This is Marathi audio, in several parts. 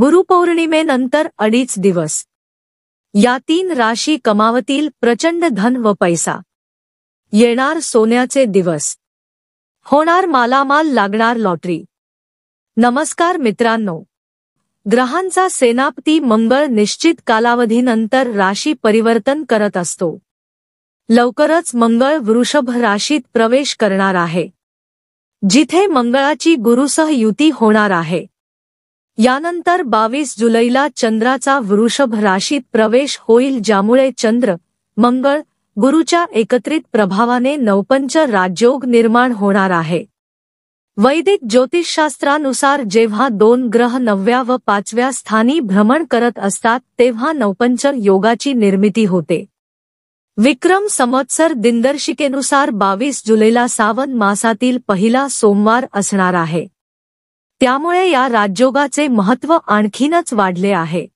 गुरुपौर्णिमेनंतर अडीच दिवस या तीन राशी कमावतील प्रचंड धन व पैसा येणार सोन्याचे दिवस होणार मालामाल लागणार लॉटरी नमस्कार मित्रांनो ग्रहांचा सेनापती मंगळ निश्चित कालावधीनंतर राशी परिवर्तन करत असतो लवकरच मंगळ वृषभ राशीत प्रवेश करणार आहे जिथे मंगळाची गुरुसह युती होणार आहे यानंतर बावीस जुलैला चंद्राचा वृषभ राशीत प्रवेश होईल ज्यामुळे चंद्र मंगळ गुरुच्या एकत्रित प्रभावाने नवपंच राजयोग निर्माण होणार आहे वैदिक ज्योतिषशास्त्रानुसार जेव्हा दोन ग्रह नवव्या व पाचव्या स्थानी भ्रमण करत असतात तेव्हा नवपंच योगाची निर्मिती होते विक्रम समत्सर दिनदर्शिकेनुसार बावीस जुलैला सावन मासातील पहिला सोमवार असणार आहे त्यामुळे या राजयोगाचे महत्त्व आणखीनच वाढले आहे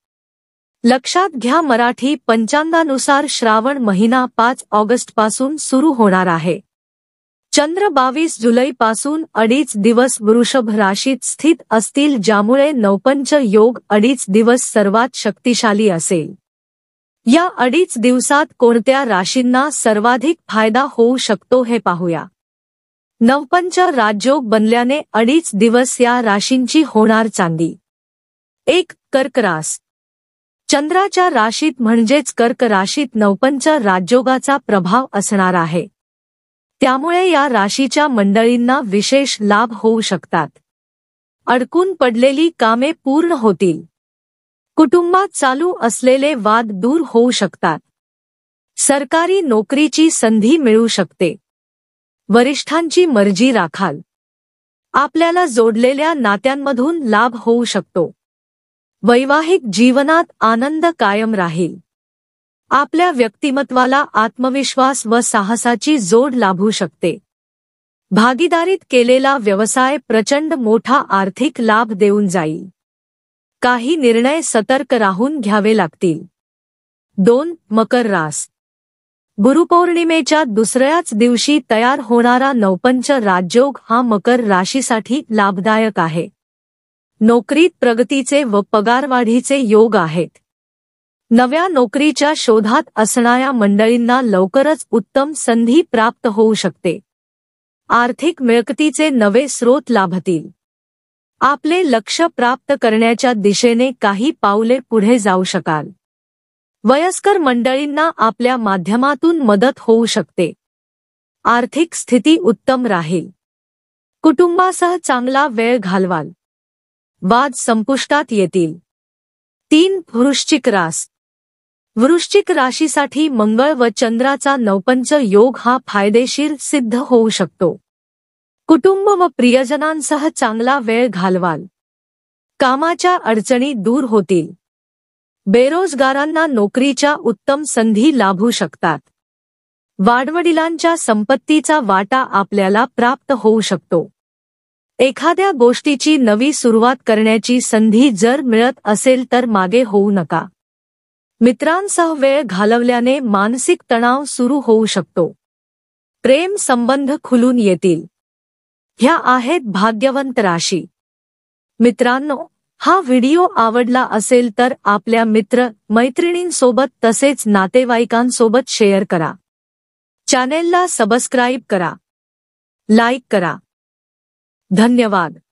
लक्षात घ्या मराठी पंचांगानुसार श्रावण महिना पाच ऑगस्टपासून सुरू होणार आहे चंद्र बावीस जुलैपासून अडीच दिवस वृषभ राशीत स्थित असतील ज्यामुळे नवपंच योग अडीच दिवस सर्वात शक्तिशाली असेल या अडीच दिवसात कोणत्या राशींना सर्वाधिक फायदा होऊ शकतो हे पाहूया नवपंच राजयोग बनल्याने अडीच दिवस या राशींची होणार चांदी एक कर्करास चंद्राच्या राशीत म्हणजेच कर्क राशीत नवपंच राजयोगाचा प्रभाव असणार आहे त्यामुळे या राशीच्या मंडळींना विशेष लाभ होऊ शकतात अडकून पडलेली कामे पूर्ण होतील कुटुंबात चालू असलेले वाद दूर होऊ शकतात सरकारी नोकरीची संधी मिळू शकते वरिष्ठांची मर्जी राखाल आपल्याला जोडलेल्या नात्यांमधून लाभ होऊ शकतो वैवाहिक जीवनात आनंद कायम राहील आपल्या व्यक्तिमत्वाला आत्मविश्वास व साहसाची जोड लाभू शकते भागीदारीत केलेला व्यवसाय प्रचंड मोठा आर्थिक लाभ देऊन जाईल काही निर्णय सतर्क राहून घ्यावे लागतील दोन मकर रास गुरुपौर्णिमेच्या दुसऱ्याच दिवशी तयार होणारा नवपंच राजयोग हा मकर राशीसाठी लाभदायक आहे नोकरीत प्रगतीचे व पगारवाढीचे योग आहेत नव्या नोकरीच्या शोधात असणाऱ्या मंडळींना लवकरच उत्तम संधी प्राप्त होऊ शकते आर्थिक मिळकतीचे नवे स्रोत लाभतील आपले लक्ष प्राप्त करण्याच्या दिशेने काही पावले पुढे जाऊ शकाल वयस्कर मंडळींना आपल्या माध्यमातून मदत होऊ शकते आर्थिक स्थिती उत्तम राहील कुटुंबासह चांगला वेळ घालवाल वाद संपुष्टात येतील तीन वृश्चिक रास वृश्चिक राशीसाठी मंगळ व चंद्राचा नवपंच योग हा फायदेशीर सिद्ध होऊ शकतो कुटुंब व प्रियजनांसह चांगला वेळ घालवाल कामाच्या अडचणी दूर होतील बेरोजगारांना नोकरीच्या उत्तम संधी लाभू शकतात वाडवडिलांच्या संपत्तीचा वाटा आपल्याला प्राप्त होऊ शकतो एखाद्या गोष्टीची नवी सुरुवात करण्याची संधी जर मिळत असेल तर मागे होऊ नका मित्रांसह वेळ घालवल्याने मानसिक तणाव सुरू होऊ शकतो प्रेम संबंध खुलून येतील ह्या आहेत भाग्यवंत राशी मित्रांनो हा व्हिडिओ आवडला असेल तर आपल्या मित्र मैत्रिणींसोबत तसेच नातेवाईकांसोबत शेअर करा चॅनेलला सबस्क्राईब करा लाईक करा धन्यवाद